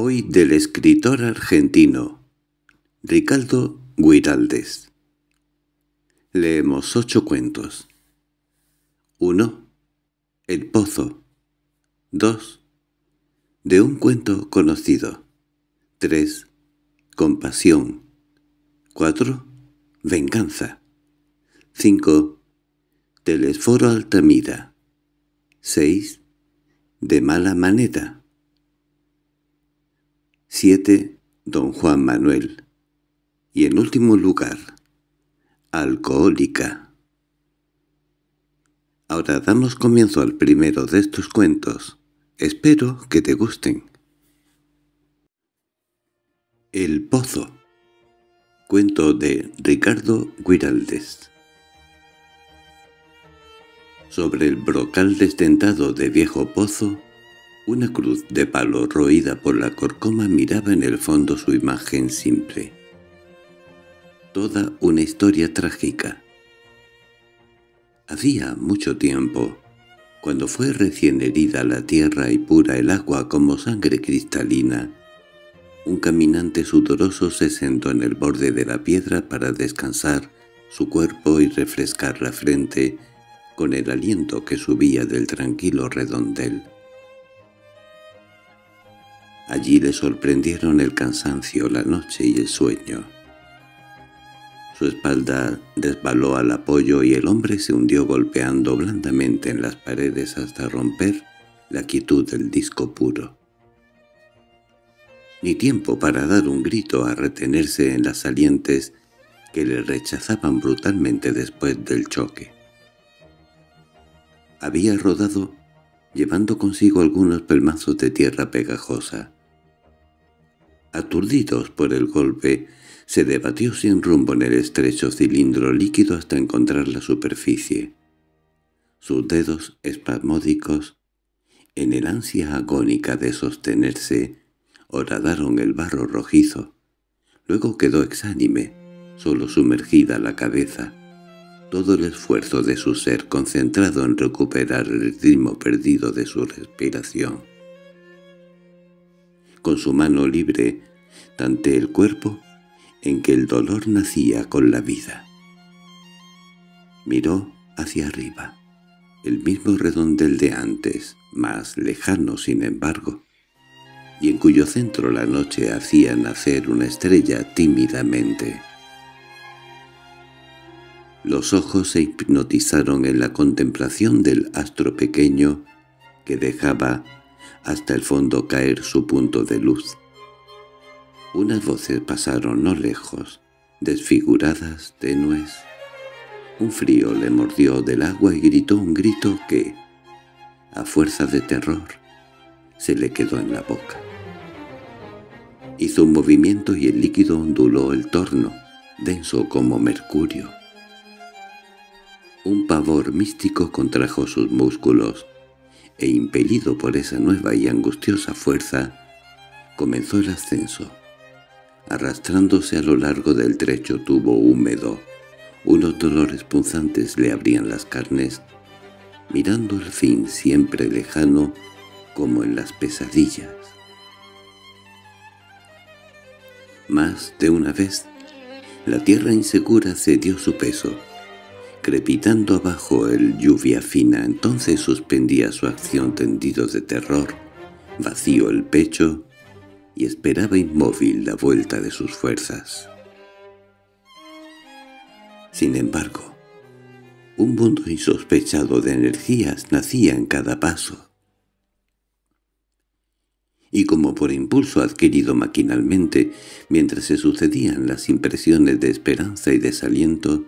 Hoy del escritor argentino Ricardo Guiraldes Leemos ocho cuentos 1. El Pozo 2. De un cuento conocido 3. Compasión 4. Venganza 5. Telesforo Altamira 6. De mala manera 7. Don Juan Manuel. Y en último lugar, alcohólica. Ahora damos comienzo al primero de estos cuentos. Espero que te gusten. El Pozo Cuento de Ricardo Guiraldes Sobre el brocal destentado de viejo pozo una cruz de palo roída por la corcoma miraba en el fondo su imagen simple. Toda una historia trágica. Hacía mucho tiempo, cuando fue recién herida la tierra y pura el agua como sangre cristalina, un caminante sudoroso se sentó en el borde de la piedra para descansar su cuerpo y refrescar la frente con el aliento que subía del tranquilo redondel. Allí le sorprendieron el cansancio, la noche y el sueño. Su espalda desbaló al apoyo y el hombre se hundió golpeando blandamente en las paredes hasta romper la quietud del disco puro. Ni tiempo para dar un grito a retenerse en las salientes que le rechazaban brutalmente después del choque. Había rodado llevando consigo algunos pelmazos de tierra pegajosa aturdidos por el golpe, se debatió sin rumbo en el estrecho cilindro líquido hasta encontrar la superficie. Sus dedos espasmódicos, en el ansia agónica de sostenerse, horadaron el barro rojizo. Luego quedó exánime, solo sumergida la cabeza. Todo el esfuerzo de su ser concentrado en recuperar el ritmo perdido de su respiración. Con su mano libre ante el cuerpo en que el dolor nacía con la vida. Miró hacia arriba, el mismo redondel de antes, más lejano sin embargo, y en cuyo centro la noche hacía nacer una estrella tímidamente. Los ojos se hipnotizaron en la contemplación del astro pequeño que dejaba hasta el fondo caer su punto de luz. Unas voces pasaron no lejos, desfiguradas, tenues. Un frío le mordió del agua y gritó un grito que, a fuerza de terror, se le quedó en la boca. Hizo un movimiento y el líquido onduló el torno, denso como mercurio. Un pavor místico contrajo sus músculos, e impelido por esa nueva y angustiosa fuerza, comenzó el ascenso. Arrastrándose a lo largo del trecho tubo húmedo, unos dolores punzantes le abrían las carnes, mirando el fin siempre lejano como en las pesadillas. Más de una vez, la tierra insegura cedió su peso. Crepitando abajo el lluvia fina, entonces suspendía su acción tendido de terror, vacío el pecho y esperaba inmóvil la vuelta de sus fuerzas. Sin embargo, un mundo insospechado de energías nacía en cada paso. Y como por impulso adquirido maquinalmente, mientras se sucedían las impresiones de esperanza y desaliento,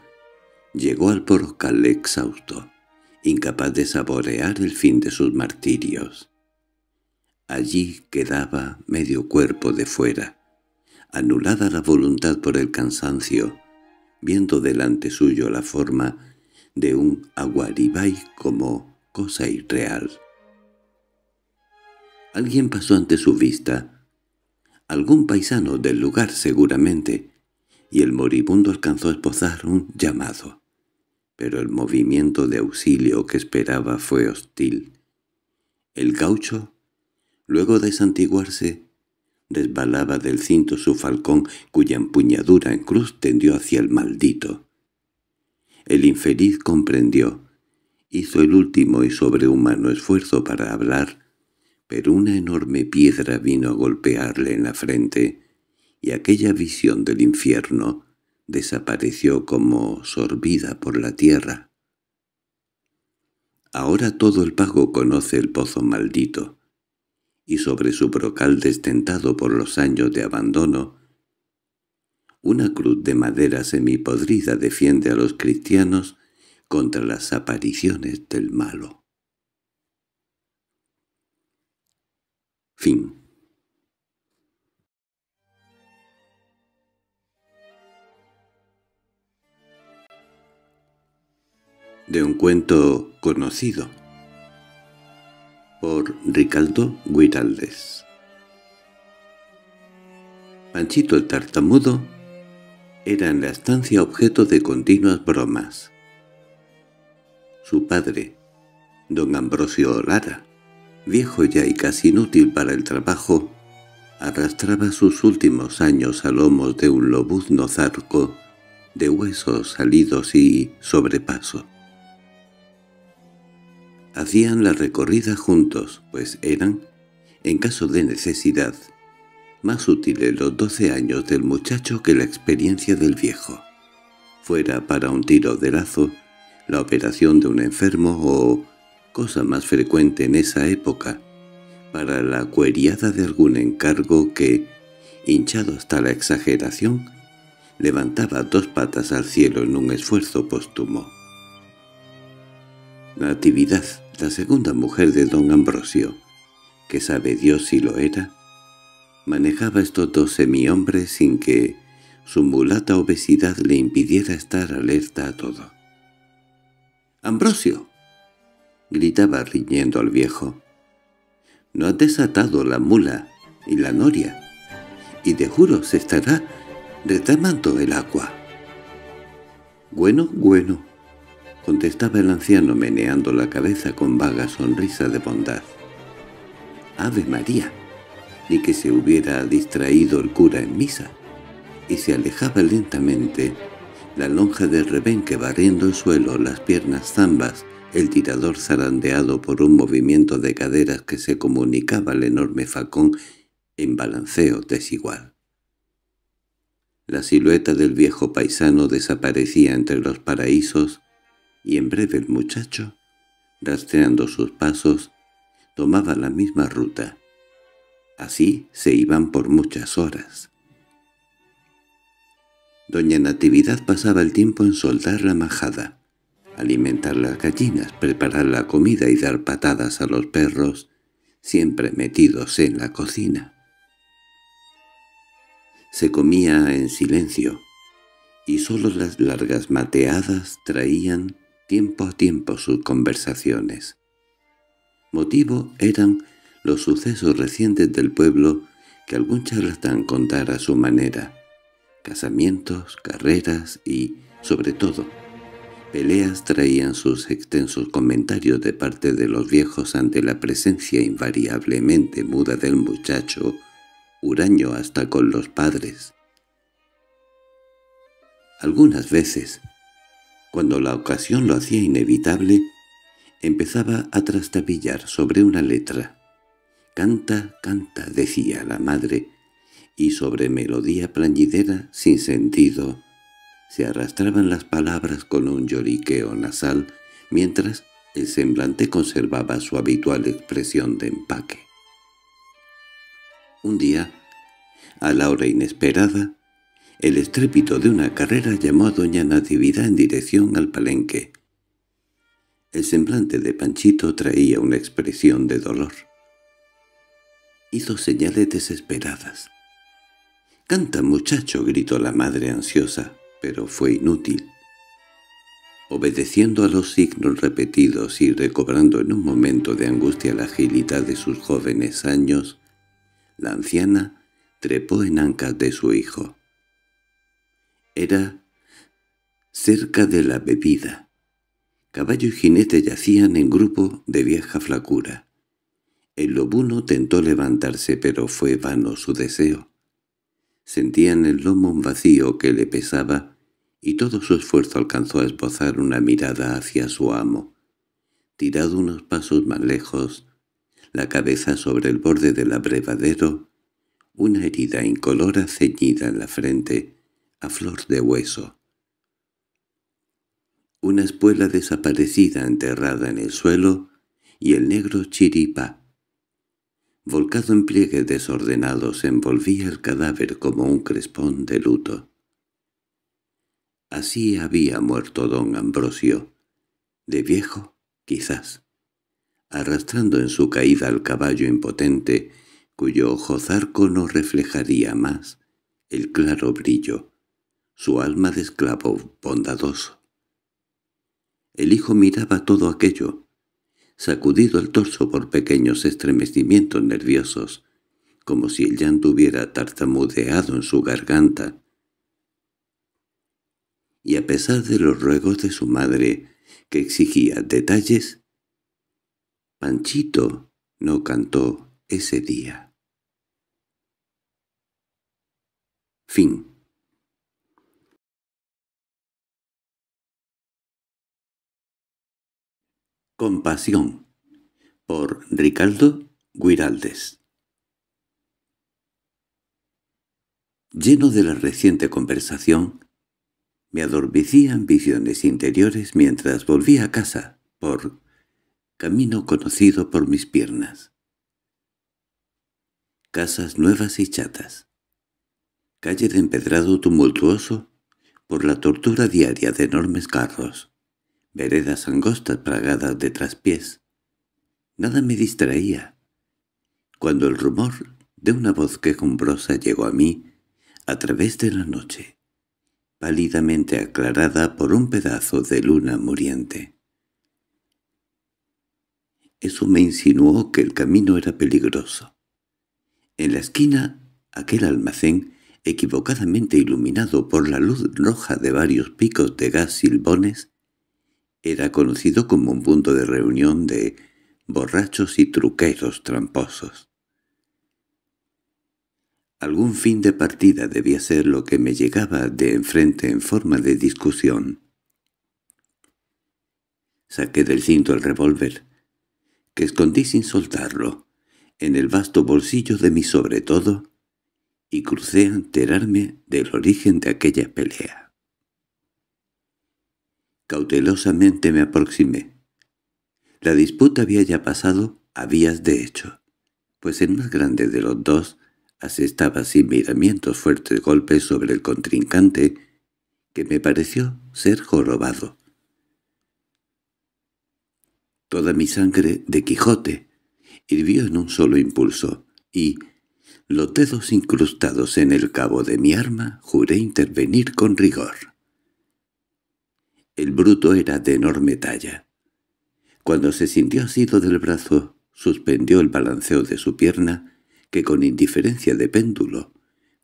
llegó al porocal exhausto, incapaz de saborear el fin de sus martirios. Allí quedaba medio cuerpo de fuera. Anulada la voluntad por el cansancio, viendo delante suyo la forma de un aguaribay como cosa irreal. Alguien pasó ante su vista, algún paisano del lugar seguramente, y el moribundo alcanzó a esbozar un llamado. Pero el movimiento de auxilio que esperaba fue hostil. El gaucho Luego de santiguarse, desbalaba del cinto su falcón cuya empuñadura en cruz tendió hacia el maldito. El infeliz comprendió. Hizo el último y sobrehumano esfuerzo para hablar, pero una enorme piedra vino a golpearle en la frente, y aquella visión del infierno desapareció como sorbida por la tierra. Ahora todo el pago conoce el pozo maldito y sobre su brocal destentado por los años de abandono, una cruz de madera semipodrida defiende a los cristianos contra las apariciones del malo. Fin De un cuento conocido por Ricardo Guiraldes. Panchito el tartamudo era en la estancia objeto de continuas bromas. Su padre, don Ambrosio Lara, viejo ya y casi inútil para el trabajo, arrastraba sus últimos años a lomos de un lobuzno zarco de huesos salidos y sobrepaso. Hacían la recorrida juntos, pues eran, en caso de necesidad, más útiles los doce años del muchacho que la experiencia del viejo. Fuera para un tiro de lazo, la operación de un enfermo o, cosa más frecuente en esa época, para la cueriada de algún encargo que, hinchado hasta la exageración, levantaba dos patas al cielo en un esfuerzo póstumo. Natividad, la segunda mujer de don Ambrosio, que sabe Dios si lo era, manejaba estos dos semihombres sin que su mulata obesidad le impidiera estar alerta a todo. —¡Ambrosio! —gritaba riñendo al viejo. —No has desatado la mula y la noria, y de juro se estará retamando el agua. —Bueno, bueno contestaba el anciano meneando la cabeza con vaga sonrisa de bondad. —¡Ave María! Ni que se hubiera distraído el cura en misa. Y se alejaba lentamente, la lonja del rebenque barriendo el suelo, las piernas zambas, el tirador zarandeado por un movimiento de caderas que se comunicaba al enorme facón en balanceo desigual. La silueta del viejo paisano desaparecía entre los paraísos y en breve el muchacho, rastreando sus pasos, tomaba la misma ruta. Así se iban por muchas horas. Doña Natividad pasaba el tiempo en soldar la majada, alimentar las gallinas, preparar la comida y dar patadas a los perros, siempre metidos en la cocina. Se comía en silencio, y solo las largas mateadas traían tiempo a tiempo sus conversaciones. Motivo eran los sucesos recientes del pueblo que algún charlatán contara a su manera, casamientos, carreras y, sobre todo, peleas traían sus extensos comentarios de parte de los viejos ante la presencia invariablemente muda del muchacho, huraño hasta con los padres. Algunas veces cuando la ocasión lo hacía inevitable, empezaba a trastabillar sobre una letra. «Canta, canta», decía la madre, y sobre melodía plañidera, sin sentido, se arrastraban las palabras con un lloriqueo nasal, mientras el semblante conservaba su habitual expresión de empaque. Un día, a la hora inesperada, el estrépito de una carrera llamó a doña Natividad en dirección al palenque. El semblante de Panchito traía una expresión de dolor. Hizo señales desesperadas. «¡Canta, muchacho!» gritó la madre ansiosa, pero fue inútil. Obedeciendo a los signos repetidos y recobrando en un momento de angustia la agilidad de sus jóvenes años, la anciana trepó en ancas de su hijo. Era cerca de la bebida. Caballo y jinete yacían en grupo de vieja flacura. El lobuno tentó levantarse, pero fue vano su deseo. Sentía en el lomo un vacío que le pesaba, y todo su esfuerzo alcanzó a esbozar una mirada hacia su amo. Tirado unos pasos más lejos, la cabeza sobre el borde del abrevadero, una herida incolora ceñida en la frente, a flor de hueso. Una espuela desaparecida enterrada en el suelo y el negro chiripa, volcado en pliegues desordenados, envolvía el cadáver como un crespón de luto. Así había muerto don Ambrosio, de viejo quizás, arrastrando en su caída al caballo impotente, cuyo ojo zarco no reflejaría más el claro brillo su alma de esclavo bondadoso. El hijo miraba todo aquello, sacudido el torso por pequeños estremecimientos nerviosos, como si el llanto hubiera tartamudeado en su garganta. Y a pesar de los ruegos de su madre, que exigía detalles, Panchito no cantó ese día. Fin Compasión por Ricardo Guiraldes Lleno de la reciente conversación, me adormecían visiones interiores mientras volvía a casa por camino conocido por mis piernas. Casas nuevas y chatas. Calle de empedrado tumultuoso por la tortura diaria de enormes carros veredas angostas plagadas de traspiés. Nada me distraía. Cuando el rumor de una voz quejumbrosa llegó a mí, a través de la noche, pálidamente aclarada por un pedazo de luna muriente. Eso me insinuó que el camino era peligroso. En la esquina, aquel almacén, equivocadamente iluminado por la luz roja de varios picos de gas silbones, era conocido como un punto de reunión de borrachos y truqueros tramposos. Algún fin de partida debía ser lo que me llegaba de enfrente en forma de discusión. Saqué del cinto el revólver, que escondí sin soltarlo, en el vasto bolsillo de mi sobretodo, y crucé a enterarme del origen de aquella pelea. Cautelosamente me aproximé. La disputa había ya pasado a vías de hecho, pues el más grande de los dos asestaba sin miramientos fuertes golpes sobre el contrincante que me pareció ser jorobado. Toda mi sangre de Quijote hirvió en un solo impulso y, los dedos incrustados en el cabo de mi arma, juré intervenir con rigor. El bruto era de enorme talla. Cuando se sintió asido del brazo, suspendió el balanceo de su pierna, que con indiferencia de péndulo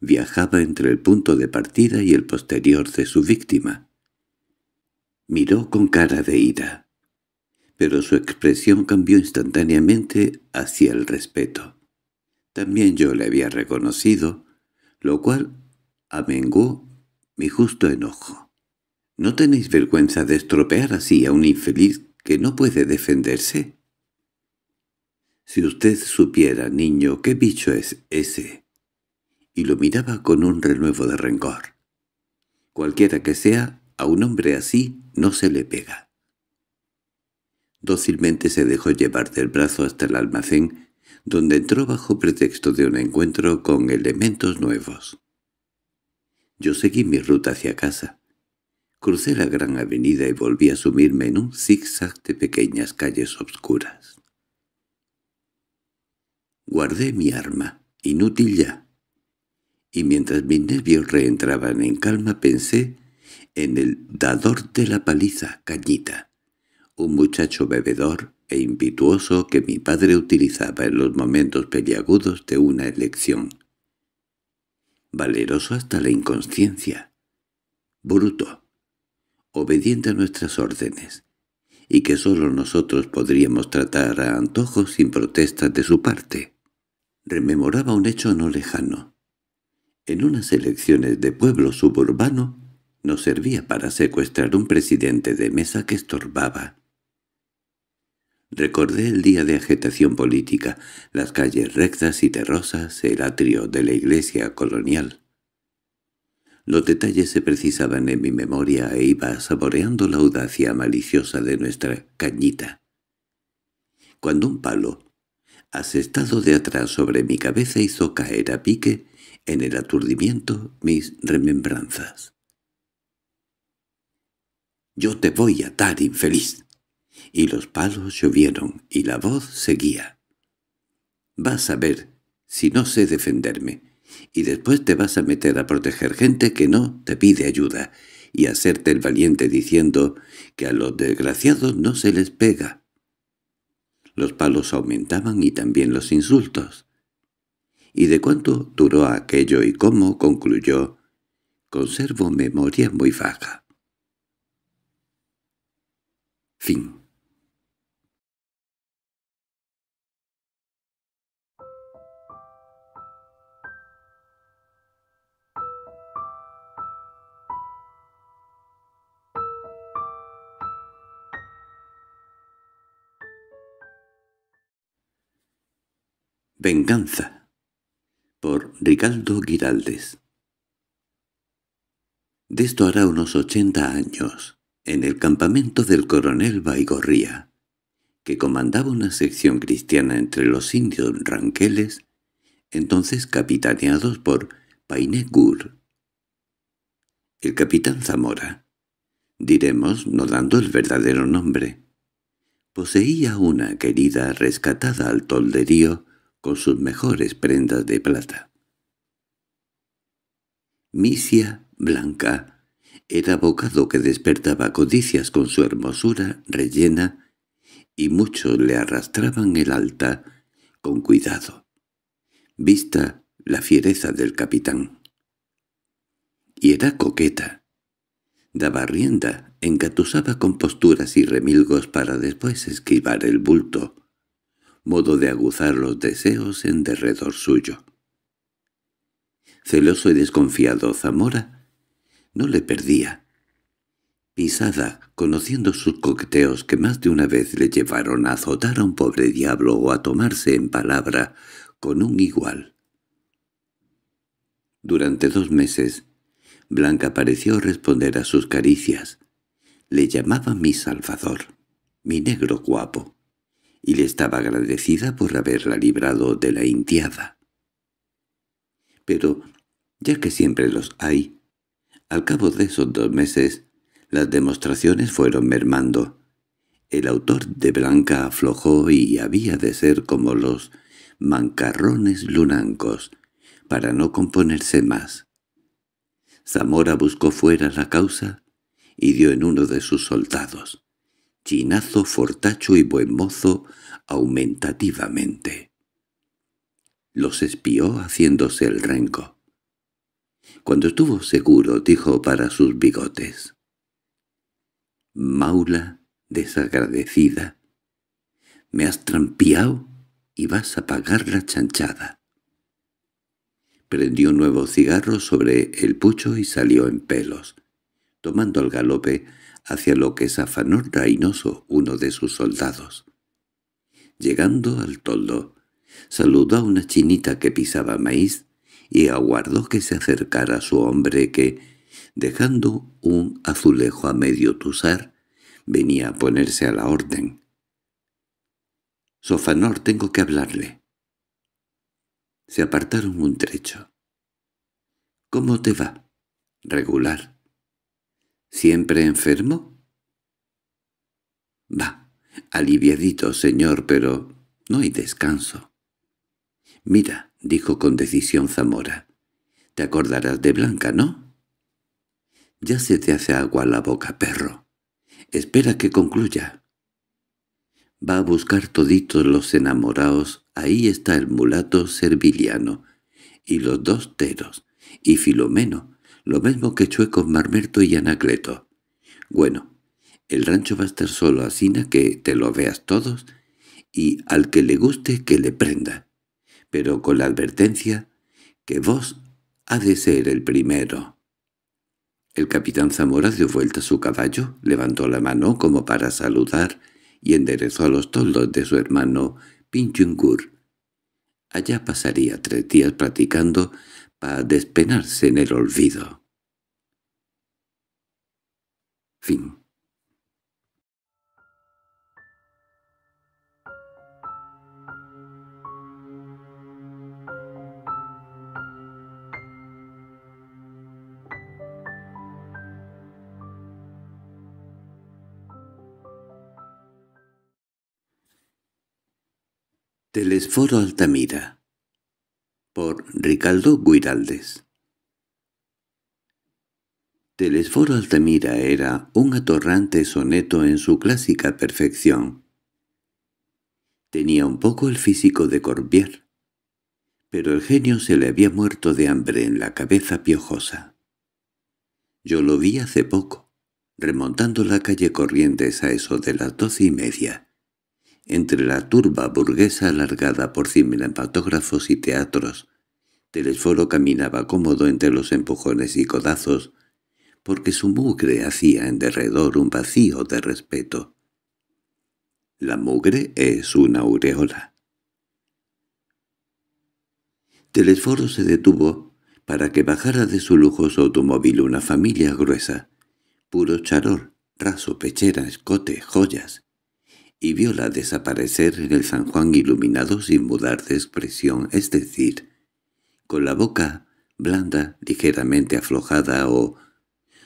viajaba entre el punto de partida y el posterior de su víctima. Miró con cara de ira, pero su expresión cambió instantáneamente hacia el respeto. También yo le había reconocido, lo cual amengó mi justo enojo. ¿No tenéis vergüenza de estropear así a un infeliz que no puede defenderse? Si usted supiera, niño, qué bicho es ese. Y lo miraba con un renuevo de rencor. Cualquiera que sea, a un hombre así no se le pega. Dócilmente se dejó llevar del brazo hasta el almacén, donde entró bajo pretexto de un encuentro con elementos nuevos. Yo seguí mi ruta hacia casa. Crucé la gran avenida y volví a sumirme en un zigzag de pequeñas calles obscuras. Guardé mi arma, inútil ya. Y mientras mis nervios reentraban en calma pensé en el dador de la paliza, Cañita, un muchacho bebedor e impetuoso que mi padre utilizaba en los momentos peliagudos de una elección. Valeroso hasta la inconsciencia. Bruto obediente a nuestras órdenes, y que sólo nosotros podríamos tratar a antojo sin protestas de su parte. Rememoraba un hecho no lejano. En unas elecciones de pueblo suburbano nos servía para secuestrar un presidente de mesa que estorbaba. Recordé el día de agitación política, las calles rectas y terrosas, el atrio de la iglesia colonial. Los detalles se precisaban en mi memoria e iba saboreando la audacia maliciosa de nuestra cañita. Cuando un palo, asestado de atrás sobre mi cabeza, hizo caer a pique en el aturdimiento mis remembranzas. «¡Yo te voy a atar, infeliz!» Y los palos llovieron, y la voz seguía. «Vas a ver, si no sé defenderme, y después te vas a meter a proteger gente que no te pide ayuda y a hacerte el valiente diciendo que a los desgraciados no se les pega. Los palos aumentaban y también los insultos. ¿Y de cuánto duró aquello y cómo concluyó? Conservo memoria muy vaga. Fin Venganza por Ricardo Giraldes De esto hará unos ochenta años, en el campamento del coronel Baigorría, que comandaba una sección cristiana entre los indios ranqueles, entonces capitaneados por Painegur. El capitán Zamora, diremos no dando el verdadero nombre, poseía una querida rescatada al tolderío con sus mejores prendas de plata. Misia Blanca era bocado que despertaba codicias con su hermosura rellena y muchos le arrastraban el alta con cuidado, vista la fiereza del capitán. Y era coqueta. Daba rienda, engatusaba con posturas y remilgos para después esquivar el bulto, modo de aguzar los deseos en derredor suyo. Celoso y desconfiado Zamora no le perdía. Pisada, conociendo sus coqueteos que más de una vez le llevaron a azotar a un pobre diablo o a tomarse en palabra con un igual. Durante dos meses, Blanca pareció responder a sus caricias. Le llamaba mi salvador, mi negro guapo y le estaba agradecida por haberla librado de la intiada. Pero, ya que siempre los hay, al cabo de esos dos meses, las demostraciones fueron mermando. El autor de Blanca aflojó y había de ser como los mancarrones lunancos, para no componerse más. Zamora buscó fuera la causa y dio en uno de sus soldados. Chinazo, fortacho y buen mozo aumentativamente. Los espió haciéndose el renco. Cuando estuvo seguro, dijo para sus bigotes. Maula desagradecida, me has trampeado y vas a pagar la chanchada. Prendió un nuevo cigarro sobre el pucho y salió en pelos, tomando al galope hacia lo que zafanó reinoso uno de sus soldados. Llegando al toldo, saludó a una chinita que pisaba maíz y aguardó que se acercara su hombre que, dejando un azulejo a medio tusar, venía a ponerse a la orden. «Sofanor, tengo que hablarle». Se apartaron un trecho. «¿Cómo te va?» «Regular». «¿Siempre enfermo?» «Va, Aliviadito, señor, pero no hay descanso. —Mira —dijo con decisión Zamora—, te acordarás de Blanca, ¿no? —Ya se te hace agua la boca, perro. Espera que concluya. Va a buscar toditos los enamorados, ahí está el mulato serviliano, y los dos teros, y Filomeno, lo mismo que Chueco, Marmerto y Anacleto. Bueno, el rancho va a estar solo Sina que te lo veas todos y al que le guste que le prenda, pero con la advertencia que vos ha de ser el primero. El capitán Zamora dio vuelta a su caballo, levantó la mano como para saludar y enderezó a los toldos de su hermano Pinchungur. Allá pasaría tres días practicando para despenarse en el olvido. Fin Telesforo Altamira por Ricardo Guiraldes Telesforo Altamira era un atorrante soneto en su clásica perfección. Tenía un poco el físico de Corbier, pero el genio se le había muerto de hambre en la cabeza piojosa. Yo lo vi hace poco, remontando la calle Corrientes a eso de las doce y media entre la turba burguesa alargada por cinematógrafos y teatros. Telesforo caminaba cómodo entre los empujones y codazos, porque su mugre hacía en derredor un vacío de respeto. La mugre es una aureola. Telesforo se detuvo para que bajara de su lujoso automóvil una familia gruesa, puro charol, raso, pechera, escote, joyas, y viola desaparecer en el San Juan iluminado sin mudar de expresión, es decir, con la boca blanda, ligeramente aflojada o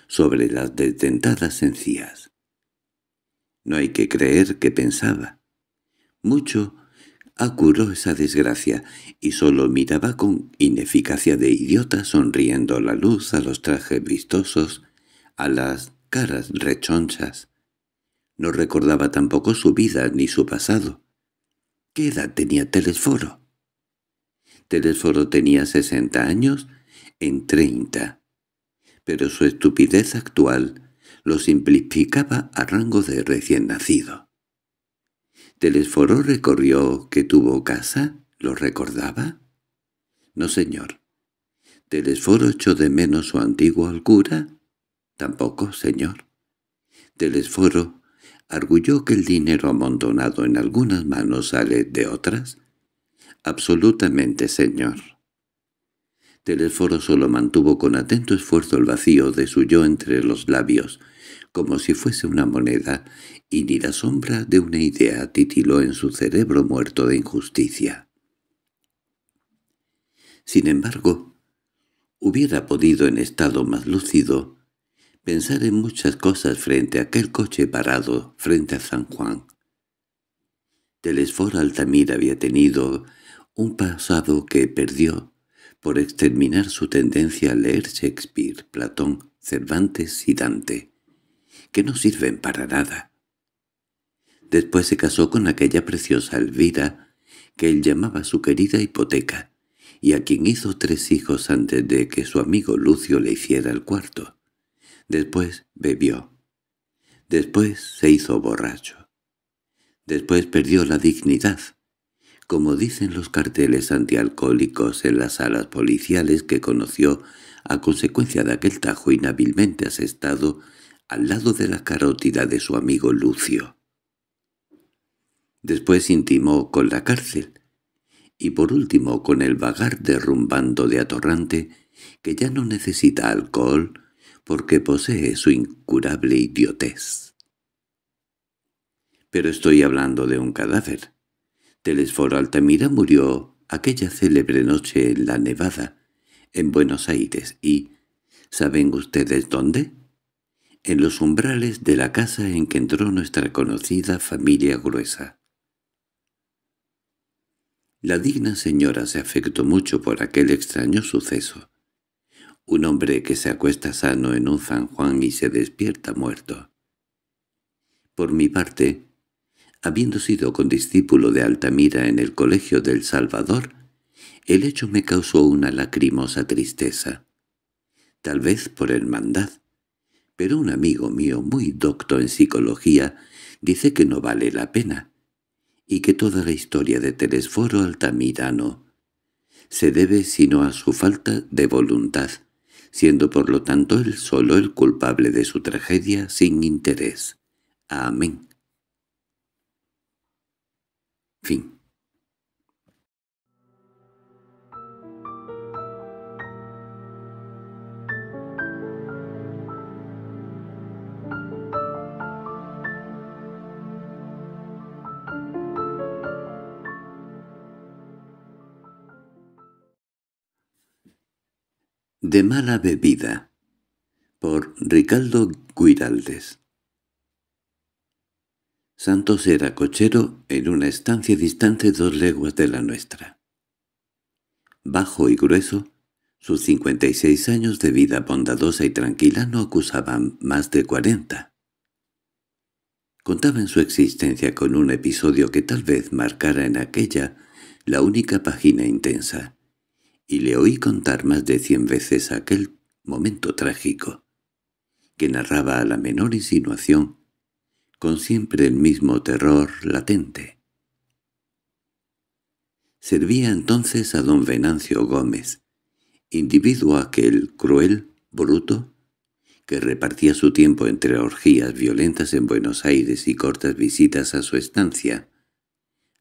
sobre las desdentadas encías. No hay que creer que pensaba. Mucho acuró esa desgracia, y solo miraba con ineficacia de idiota sonriendo la luz a los trajes vistosos, a las caras rechonchas, no recordaba tampoco su vida ni su pasado. ¿Qué edad tenía Telesforo? Telesforo tenía sesenta años en treinta, pero su estupidez actual lo simplificaba a rango de recién nacido. Telesforo recorrió que tuvo casa, ¿lo recordaba? No, señor. ¿Telesforo echó de menos su antigua alcura? Tampoco, señor. Telesforo arguyó que el dinero amontonado en algunas manos sale de otras? Absolutamente, señor. Telesforo solo mantuvo con atento esfuerzo el vacío de su yo entre los labios, como si fuese una moneda, y ni la sombra de una idea titiló en su cerebro muerto de injusticia. Sin embargo, hubiera podido en estado más lúcido pensar en muchas cosas frente a aquel coche parado frente a San Juan. Telesfor Altamira había tenido un pasado que perdió por exterminar su tendencia a leer Shakespeare, Platón, Cervantes y Dante, que no sirven para nada. Después se casó con aquella preciosa Elvira, que él llamaba su querida hipoteca, y a quien hizo tres hijos antes de que su amigo Lucio le hiciera el cuarto. Después bebió. Después se hizo borracho. Después perdió la dignidad. Como dicen los carteles antialcohólicos en las salas policiales que conoció a consecuencia de aquel tajo inhabilmente asestado al lado de la carótida de su amigo Lucio. Después intimó con la cárcel y por último con el vagar derrumbando de atorrante que ya no necesita alcohol porque posee su incurable idiotez. Pero estoy hablando de un cadáver. Telesforo Altamira murió aquella célebre noche en la Nevada, en Buenos Aires, y ¿saben ustedes dónde? En los umbrales de la casa en que entró nuestra conocida familia gruesa. La digna señora se afectó mucho por aquel extraño suceso un hombre que se acuesta sano en un San Juan y se despierta muerto. Por mi parte, habiendo sido condiscípulo de Altamira en el Colegio del Salvador, el hecho me causó una lacrimosa tristeza. Tal vez por hermandad, pero un amigo mío muy docto en psicología dice que no vale la pena, y que toda la historia de Telesforo Altamirano se debe sino a su falta de voluntad, siendo por lo tanto él solo el culpable de su tragedia sin interés. Amén. Fin. De mala bebida por Ricardo Guiraldes Santos era cochero en una estancia distante dos leguas de la nuestra. Bajo y grueso, sus 56 años de vida bondadosa y tranquila no acusaban más de 40. Contaba en su existencia con un episodio que tal vez marcara en aquella la única página intensa y le oí contar más de cien veces aquel momento trágico, que narraba a la menor insinuación, con siempre el mismo terror latente. Servía entonces a don Venancio Gómez, individuo aquel cruel, bruto, que repartía su tiempo entre orgías violentas en Buenos Aires y cortas visitas a su estancia,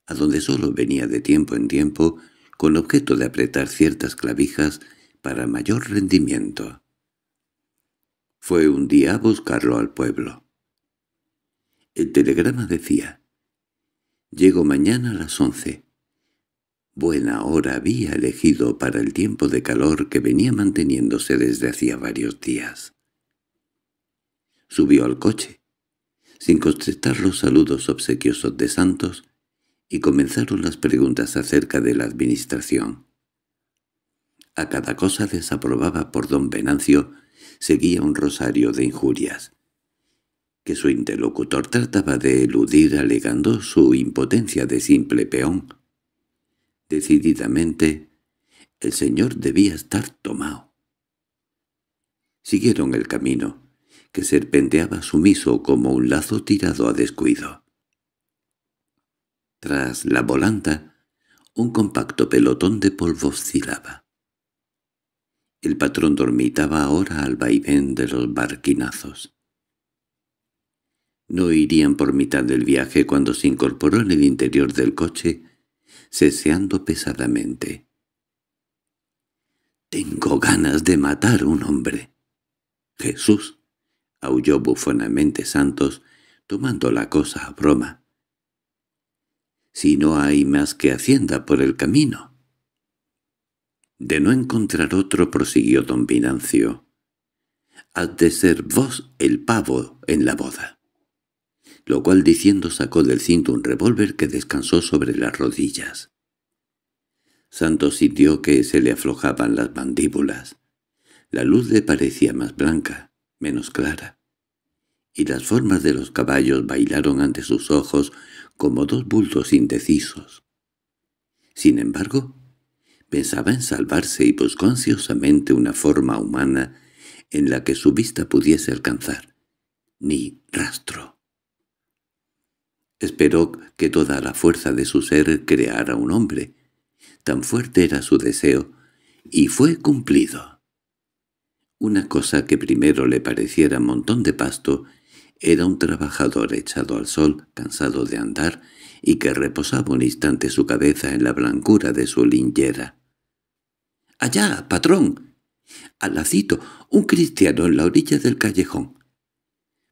a donde sólo venía de tiempo en tiempo con objeto de apretar ciertas clavijas para mayor rendimiento. Fue un día a buscarlo al pueblo. El telegrama decía, «Llego mañana a las once». Buena hora había elegido para el tiempo de calor que venía manteniéndose desde hacía varios días. Subió al coche. Sin contestar los saludos obsequiosos de Santos, y comenzaron las preguntas acerca de la administración. A cada cosa desaprobada por don Venancio seguía un rosario de injurias, que su interlocutor trataba de eludir alegando su impotencia de simple peón. Decididamente, el señor debía estar tomado. Siguieron el camino, que serpenteaba sumiso como un lazo tirado a descuido. Tras la volanta, un compacto pelotón de polvo oscilaba. El patrón dormitaba ahora al vaivén de los barquinazos. No irían por mitad del viaje cuando se incorporó en el interior del coche, seseando pesadamente. —Tengo ganas de matar un hombre. —Jesús! —aulló bufonamente Santos, tomando la cosa a broma si no hay más que hacienda por el camino? De no encontrar otro, prosiguió don Vinancio. Has de ser vos el pavo en la boda. Lo cual diciendo sacó del cinto un revólver que descansó sobre las rodillas. Santos sintió que se le aflojaban las mandíbulas. La luz le parecía más blanca, menos clara, y las formas de los caballos bailaron ante sus ojos como dos bultos indecisos. Sin embargo, pensaba en salvarse y buscó ansiosamente una forma humana en la que su vista pudiese alcanzar. Ni rastro. Esperó que toda la fuerza de su ser creara un hombre. Tan fuerte era su deseo, y fue cumplido. Una cosa que primero le pareciera montón de pasto era un trabajador echado al sol, cansado de andar, y que reposaba un instante su cabeza en la blancura de su lingera. —¡Allá, patrón! ¡Alacito, ¡Un cristiano en la orilla del callejón!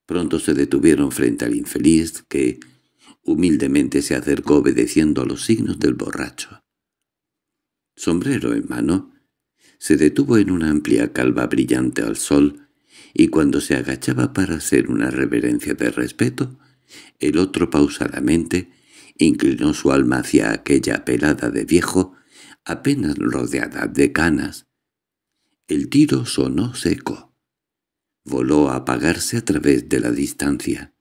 Pronto se detuvieron frente al infeliz que humildemente se acercó obedeciendo a los signos del borracho. Sombrero en mano, se detuvo en una amplia calva brillante al sol, y cuando se agachaba para hacer una reverencia de respeto, el otro pausadamente inclinó su alma hacia aquella pelada de viejo, apenas rodeada de canas. El tiro sonó seco. Voló a apagarse a través de la distancia.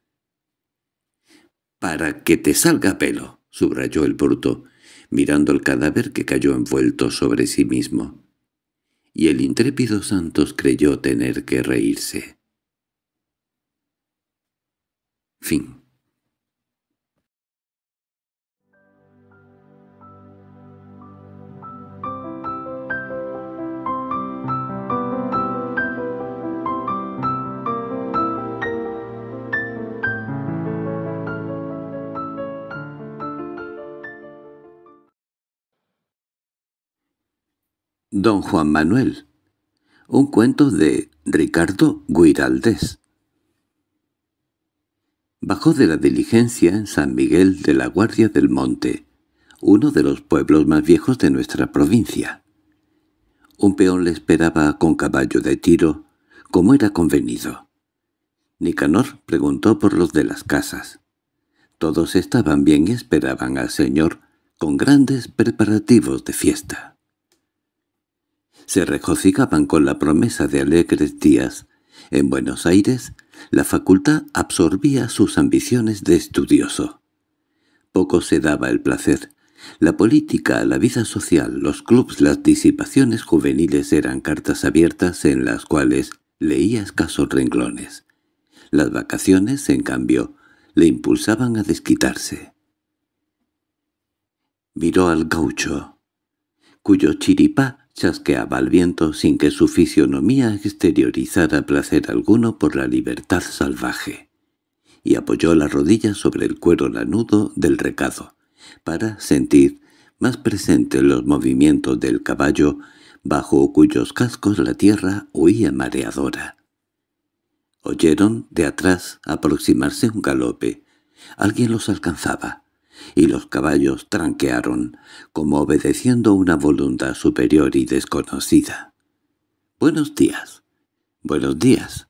—¡Para que te salga pelo! —subrayó el bruto, mirando el cadáver que cayó envuelto sobre sí mismo y el intrépido Santos creyó tener que reírse. Fin Don Juan Manuel. Un cuento de Ricardo Guiraldés. Bajó de la diligencia en San Miguel de la Guardia del Monte, uno de los pueblos más viejos de nuestra provincia. Un peón le esperaba con caballo de tiro, como era convenido. Nicanor preguntó por los de las casas. Todos estaban bien y esperaban al señor con grandes preparativos de fiesta se regocijaban con la promesa de alegres días. En Buenos Aires, la facultad absorbía sus ambiciones de estudioso. Poco se daba el placer. La política, la vida social, los clubs, las disipaciones juveniles eran cartas abiertas en las cuales leía escasos renglones. Las vacaciones, en cambio, le impulsaban a desquitarse. Miró al gaucho, cuyo chiripá chasqueaba el viento sin que su fisionomía exteriorizara placer alguno por la libertad salvaje, y apoyó la rodilla sobre el cuero lanudo del recado, para sentir más presente los movimientos del caballo bajo cuyos cascos la tierra huía mareadora. Oyeron de atrás aproximarse un galope. Alguien los alcanzaba y los caballos tranquearon, como obedeciendo una voluntad superior y desconocida. «Buenos días». «Buenos días».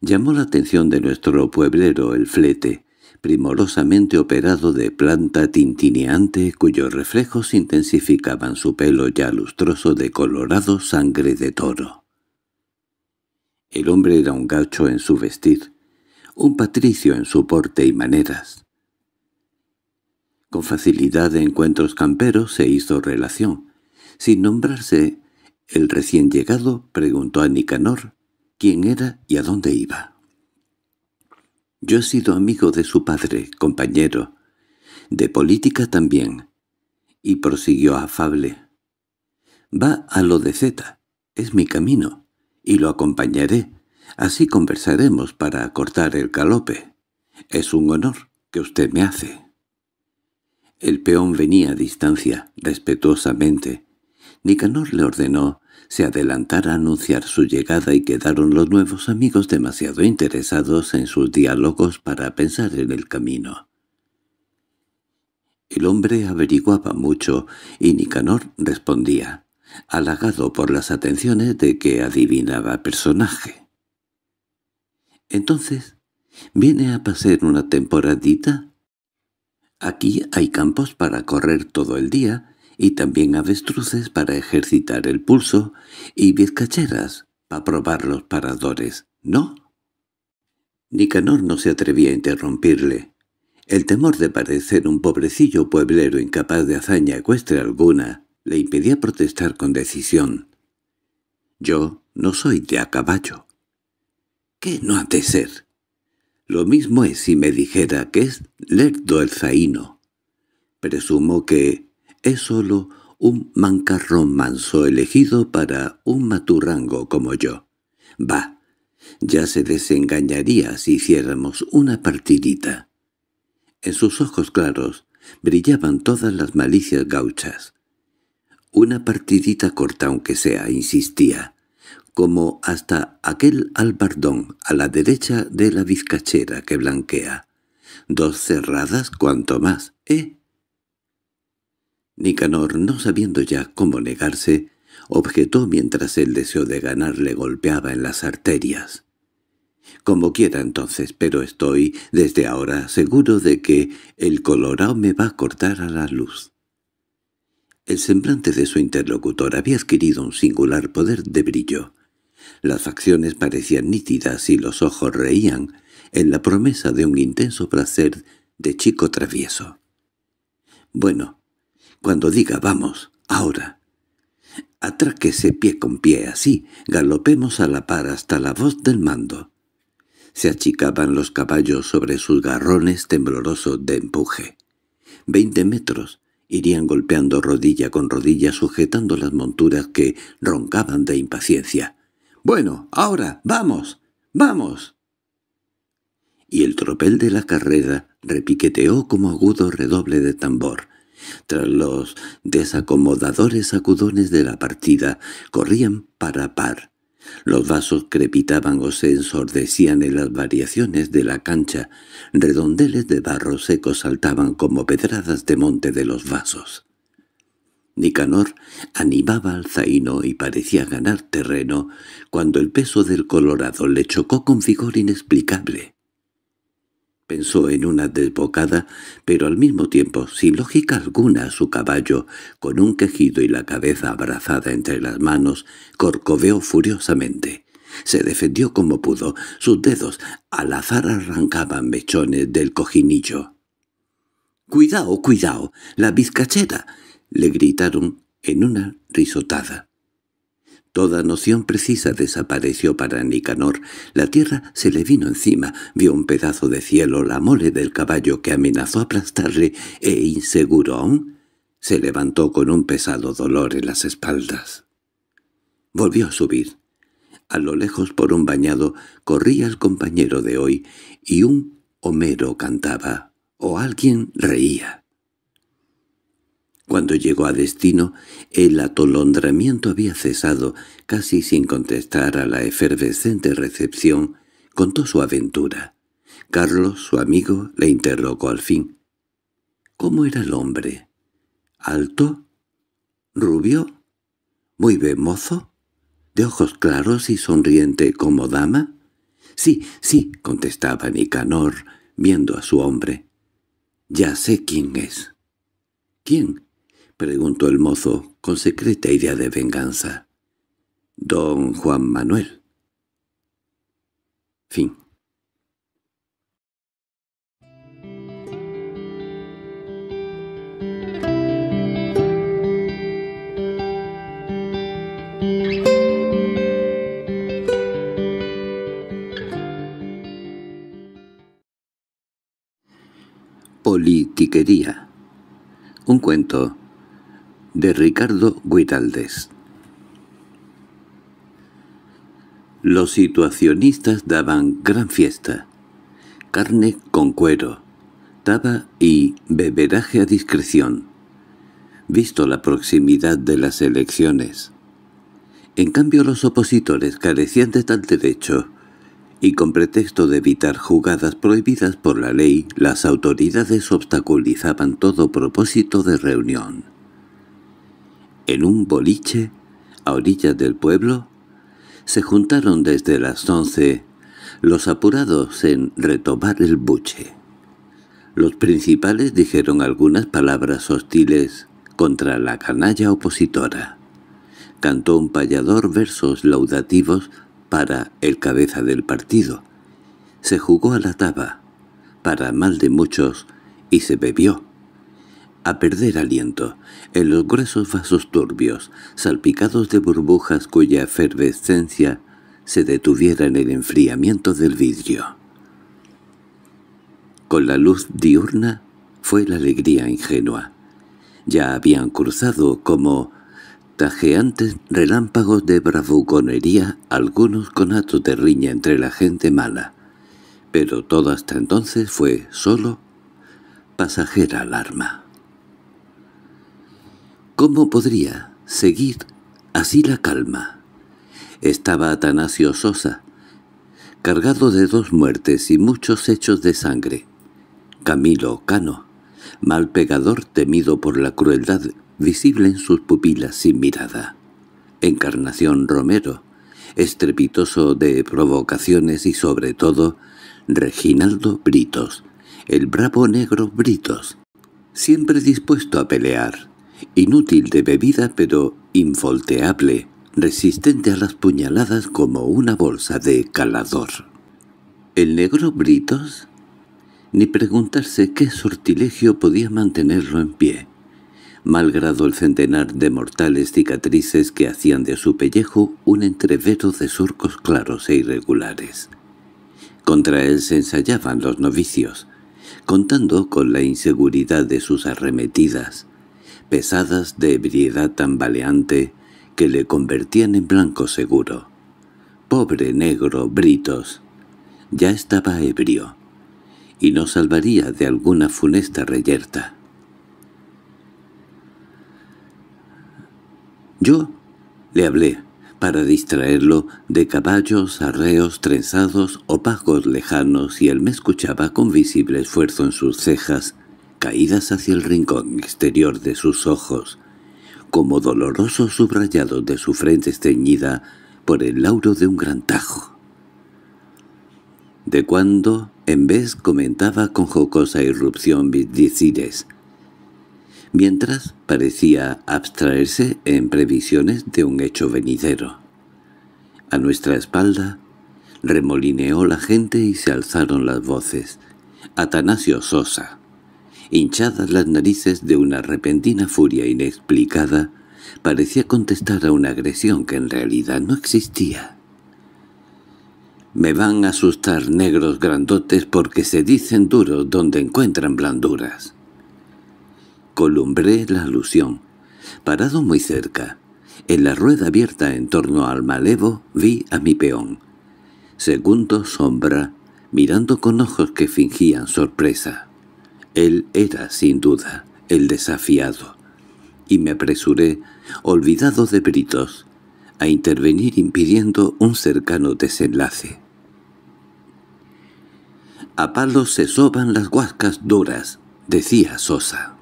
Llamó la atención de nuestro pueblero el flete, primorosamente operado de planta tintineante cuyos reflejos intensificaban su pelo ya lustroso de colorado sangre de toro. El hombre era un gacho en su vestir, un patricio en su porte y maneras, con facilidad de encuentros camperos se hizo relación. Sin nombrarse, el recién llegado preguntó a Nicanor quién era y a dónde iba. Yo he sido amigo de su padre, compañero, de política también, y prosiguió afable. Va a lo de Zeta. es mi camino, y lo acompañaré, así conversaremos para acortar el calope. Es un honor que usted me hace. El peón venía a distancia, respetuosamente. Nicanor le ordenó se adelantara a anunciar su llegada y quedaron los nuevos amigos demasiado interesados en sus diálogos para pensar en el camino. El hombre averiguaba mucho y Nicanor respondía, halagado por las atenciones de que adivinaba personaje. Entonces, ¿viene a pasar una temporadita? Aquí hay campos para correr todo el día, y también avestruces para ejercitar el pulso, y vizcacheras para probar los paradores, ¿no? Nicanor no se atrevía a interrumpirle. El temor de parecer un pobrecillo pueblero incapaz de hazaña ecuestre alguna le impedía protestar con decisión. «Yo no soy de a caballo». «¿Qué no ha de ser?» Lo mismo es si me dijera que es lerdo el zaino. Presumo que es solo un mancarrón manso elegido para un maturrango como yo. Va, ya se desengañaría si hiciéramos una partidita. En sus ojos claros brillaban todas las malicias gauchas. Una partidita corta aunque sea, insistía como hasta aquel albardón a la derecha de la vizcachera que blanquea. Dos cerradas cuanto más, ¿eh? Nicanor, no sabiendo ya cómo negarse, objetó mientras el deseo de ganar le golpeaba en las arterias. Como quiera entonces, pero estoy desde ahora seguro de que el colorado me va a cortar a la luz. El semblante de su interlocutor había adquirido un singular poder de brillo. Las facciones parecían nítidas y los ojos reían en la promesa de un intenso placer de chico travieso. Bueno, cuando diga vamos, ahora. Atráquese pie con pie así, galopemos a la par hasta la voz del mando. Se achicaban los caballos sobre sus garrones temblorosos de empuje. Veinte metros, irían golpeando rodilla con rodilla sujetando las monturas que roncaban de impaciencia. Bueno, ahora, vamos, vamos. Y el tropel de la carrera repiqueteó como agudo redoble de tambor. Tras los desacomodadores sacudones de la partida, corrían par par. Los vasos crepitaban o se ensordecían en las variaciones de la cancha. Redondeles de barro seco saltaban como pedradas de monte de los vasos. Nicanor animaba al zaino y parecía ganar terreno cuando el peso del colorado le chocó con vigor inexplicable. Pensó en una desbocada, pero al mismo tiempo, sin lógica alguna, su caballo, con un quejido y la cabeza abrazada entre las manos, corcoveó furiosamente. Se defendió como pudo, sus dedos al azar arrancaban mechones del cojinillo. —¡Cuidao, cuidao! ¡La bizcachera!» le gritaron en una risotada. Toda noción precisa desapareció para Nicanor. La tierra se le vino encima, vio un pedazo de cielo, la mole del caballo que amenazó aplastarle e, inseguro aún, se levantó con un pesado dolor en las espaldas. Volvió a subir. A lo lejos por un bañado corría el compañero de hoy y un Homero cantaba o alguien reía. Cuando llegó a destino, el atolondramiento había cesado, casi sin contestar a la efervescente recepción, contó su aventura. Carlos, su amigo, le interrogó al fin. ¿Cómo era el hombre? ¿Alto? ¿Rubio? ¿Muy bemozo? ¿De ojos claros y sonriente como dama? —Sí, sí —contestaba Nicanor, viendo a su hombre. —Ya sé quién es. —¿Quién? —preguntó el mozo, con secreta idea de venganza. —Don Juan Manuel. Fin. Politiquería. Un cuento de Ricardo Guiraldes Los situacionistas daban gran fiesta. Carne con cuero, taba y beberaje a discreción, visto la proximidad de las elecciones. En cambio los opositores carecían de tal derecho, y con pretexto de evitar jugadas prohibidas por la ley, las autoridades obstaculizaban todo propósito de reunión. En un boliche, a orillas del pueblo, se juntaron desde las once los apurados en retomar el buche. Los principales dijeron algunas palabras hostiles contra la canalla opositora. Cantó un payador versos laudativos para el cabeza del partido. Se jugó a la taba, para mal de muchos, y se bebió a perder aliento, en los gruesos vasos turbios, salpicados de burbujas cuya efervescencia se detuviera en el enfriamiento del vidrio. Con la luz diurna fue la alegría ingenua. Ya habían cruzado como tajeantes relámpagos de bravuconería algunos conatos de riña entre la gente mala, pero todo hasta entonces fue solo pasajera alarma. ¿Cómo podría seguir así la calma? Estaba Atanasio Sosa, cargado de dos muertes y muchos hechos de sangre. Camilo Cano, mal pegador temido por la crueldad visible en sus pupilas sin mirada. Encarnación Romero, estrepitoso de provocaciones y sobre todo Reginaldo Britos, el bravo negro Britos, siempre dispuesto a pelear, inútil de bebida pero involteable, resistente a las puñaladas como una bolsa de calador. El negro Britos, ni preguntarse qué sortilegio podía mantenerlo en pie, malgrado el centenar de mortales cicatrices que hacían de su pellejo un entrevero de surcos claros e irregulares. Contra él se ensayaban los novicios, contando con la inseguridad de sus arremetidas, pesadas de ebriedad tambaleante que le convertían en blanco seguro. Pobre negro Britos, ya estaba ebrio, y no salvaría de alguna funesta reyerta. Yo le hablé, para distraerlo, de caballos, arreos, trenzados, o opacos lejanos, y él me escuchaba con visible esfuerzo en sus cejas, caídas hacia el rincón exterior de sus ojos, como dolorosos subrayados de su frente esteñida por el lauro de un gran tajo. De cuando, en vez, comentaba con jocosa irrupción decires, mientras parecía abstraerse en previsiones de un hecho venidero. A nuestra espalda remolineó la gente y se alzaron las voces. Atanasio Sosa hinchadas las narices de una repentina furia inexplicada, parecía contestar a una agresión que en realidad no existía. «Me van a asustar negros grandotes porque se dicen duros donde encuentran blanduras». Columbré la alusión. Parado muy cerca, en la rueda abierta en torno al malevo, vi a mi peón. Segundo sombra, mirando con ojos que fingían sorpresa. Él era, sin duda, el desafiado, y me apresuré, olvidado de britos, a intervenir impidiendo un cercano desenlace. «A palos se soban las guascas duras», decía Sosa.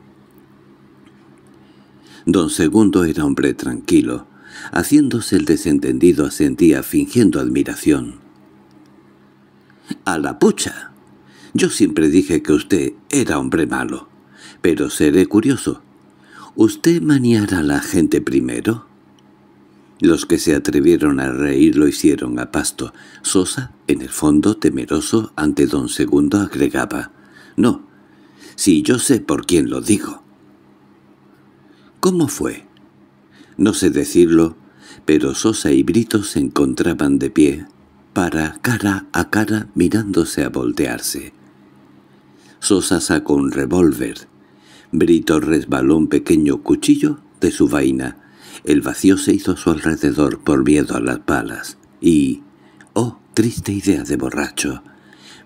Don Segundo era hombre tranquilo, haciéndose el desentendido asentía fingiendo admiración. —¡A la pucha! Yo siempre dije que usted era hombre malo, pero seré curioso. ¿Usted maniara a la gente primero? Los que se atrevieron a reír lo hicieron a pasto. Sosa, en el fondo temeroso, ante don Segundo agregaba, «No, si yo sé por quién lo digo». ¿Cómo fue? No sé decirlo, pero Sosa y Brito se encontraban de pie, para cara a cara mirándose a voltearse. Sosa sacó un revólver. Brito resbaló un pequeño cuchillo de su vaina. El vacío se hizo a su alrededor por miedo a las balas. Y... ¡Oh, triste idea de borracho!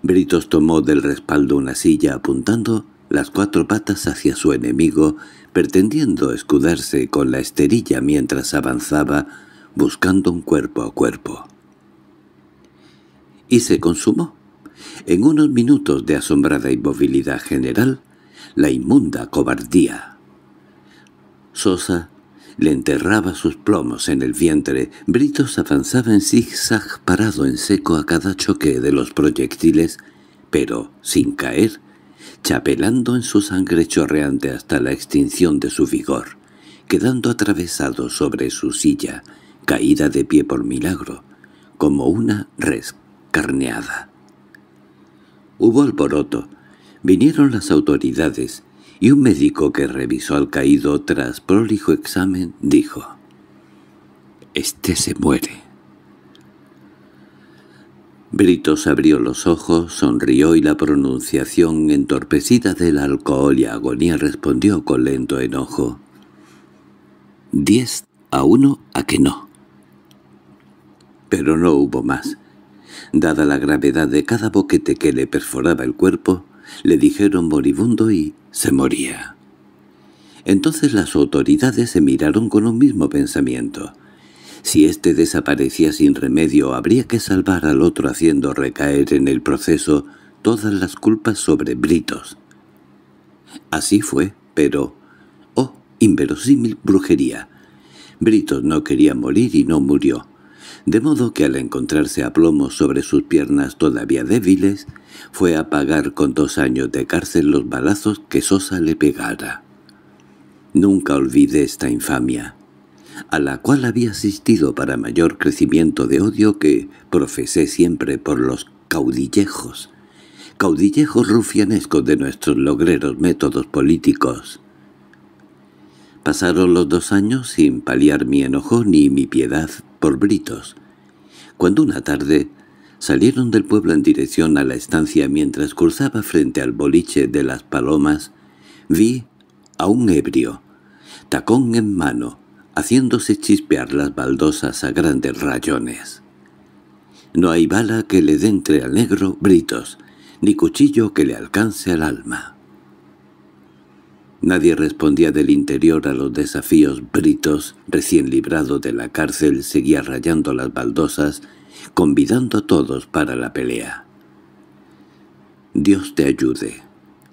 Britos tomó del respaldo una silla apuntando las cuatro patas hacia su enemigo, pretendiendo escudarse con la esterilla mientras avanzaba, buscando un cuerpo a cuerpo. Y se consumó en unos minutos de asombrada inmovilidad general, la inmunda cobardía. Sosa le enterraba sus plomos en el vientre, Britos avanzaba en zigzag parado en seco a cada choque de los proyectiles, pero sin caer, chapelando en su sangre chorreante hasta la extinción de su vigor, quedando atravesado sobre su silla, caída de pie por milagro, como una res carneada. Hubo alboroto. Vinieron las autoridades, y un médico que revisó al caído tras prolijo examen dijo, «Este se muere». Britos abrió los ojos, sonrió y la pronunciación entorpecida del alcohol y agonía respondió con lento enojo. «Diez a uno a que no». Pero no hubo más. Dada la gravedad de cada boquete que le perforaba el cuerpo, le dijeron moribundo y se moría. Entonces las autoridades se miraron con un mismo pensamiento. Si éste desaparecía sin remedio, habría que salvar al otro haciendo recaer en el proceso todas las culpas sobre Britos. Así fue, pero... ¡Oh, inverosímil brujería! Britos no quería morir y no murió de modo que al encontrarse a plomo sobre sus piernas todavía débiles, fue a pagar con dos años de cárcel los balazos que Sosa le pegara. Nunca olvidé esta infamia, a la cual había asistido para mayor crecimiento de odio que profesé siempre por los caudillejos, caudillejos rufianescos de nuestros logreros métodos políticos. Pasaron los dos años sin paliar mi enojo ni mi piedad por britos. Cuando una tarde salieron del pueblo en dirección a la estancia mientras cruzaba frente al boliche de las palomas, vi a un ebrio, tacón en mano, haciéndose chispear las baldosas a grandes rayones. No hay bala que le dentre al negro britos, ni cuchillo que le alcance al alma. Nadie respondía del interior a los desafíos britos, recién librado de la cárcel, seguía rayando las baldosas, convidando a todos para la pelea. Dios te ayude,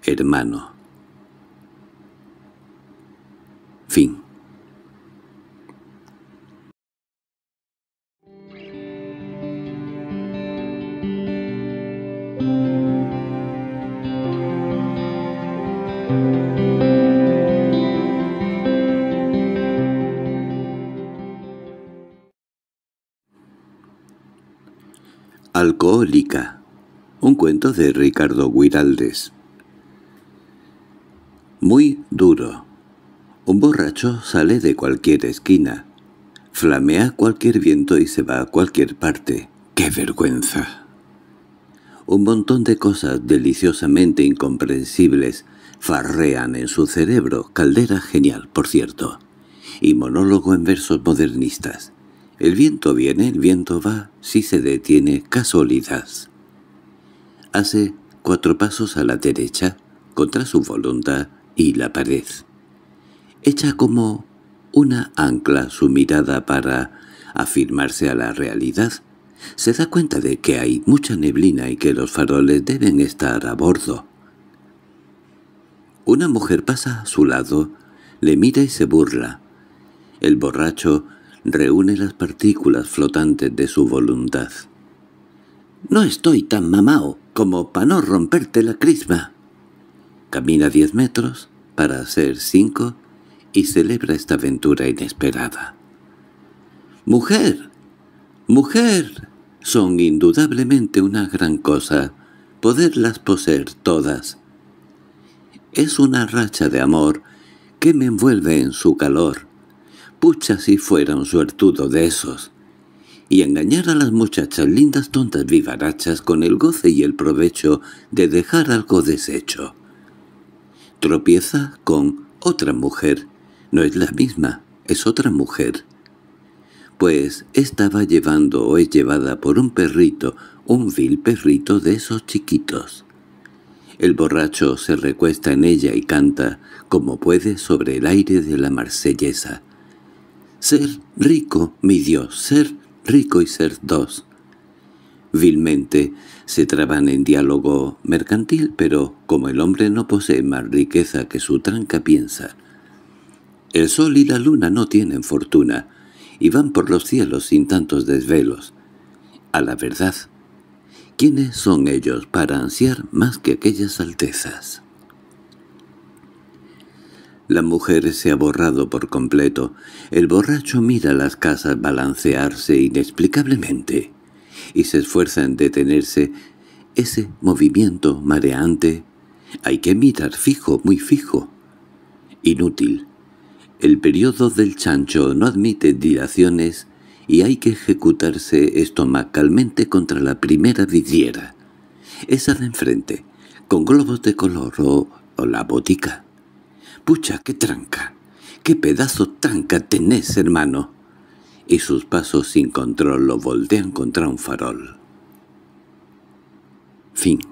hermano. Fin. Alcohólica. Un cuento de Ricardo Guiraldes. Muy duro. Un borracho sale de cualquier esquina. Flamea cualquier viento y se va a cualquier parte. ¡Qué vergüenza! Un montón de cosas deliciosamente incomprensibles farrean en su cerebro, caldera genial, por cierto, y monólogo en versos modernistas. El viento viene, el viento va, si se detiene, casualidad. Hace cuatro pasos a la derecha, contra su voluntad y la pared. Echa como una ancla su mirada para afirmarse a la realidad. Se da cuenta de que hay mucha neblina y que los faroles deben estar a bordo. Una mujer pasa a su lado, le mira y se burla. El borracho reúne las partículas flotantes de su voluntad. «No estoy tan mamao como para no romperte la crisma». Camina diez metros para hacer cinco y celebra esta aventura inesperada. «¡Mujer! ¡Mujer!» Son indudablemente una gran cosa poderlas poseer todas. Es una racha de amor que me envuelve en su calor pucha si fuera un suertudo de esos, y engañar a las muchachas lindas tontas vivarachas con el goce y el provecho de dejar algo deshecho. Tropieza con otra mujer, no es la misma, es otra mujer. Pues estaba llevando o es llevada por un perrito, un vil perrito de esos chiquitos. El borracho se recuesta en ella y canta, como puede, sobre el aire de la marsellesa. Ser rico, mi Dios, ser rico y ser dos. Vilmente se traban en diálogo mercantil, pero como el hombre no posee más riqueza que su tranca piensa, el sol y la luna no tienen fortuna, y van por los cielos sin tantos desvelos. A la verdad, ¿quiénes son ellos para ansiar más que aquellas altezas? La mujer se ha borrado por completo. El borracho mira las casas balancearse inexplicablemente y se esfuerza en detenerse. Ese movimiento mareante hay que mirar fijo, muy fijo. Inútil. El periodo del chancho no admite dilaciones y hay que ejecutarse estomacalmente contra la primera vidriera. Esa de enfrente, con globos de color o, o la botica. —¡Pucha, qué tranca! ¡Qué pedazo tranca tenés, hermano! Y sus pasos sin control lo voltean contra un farol. Fin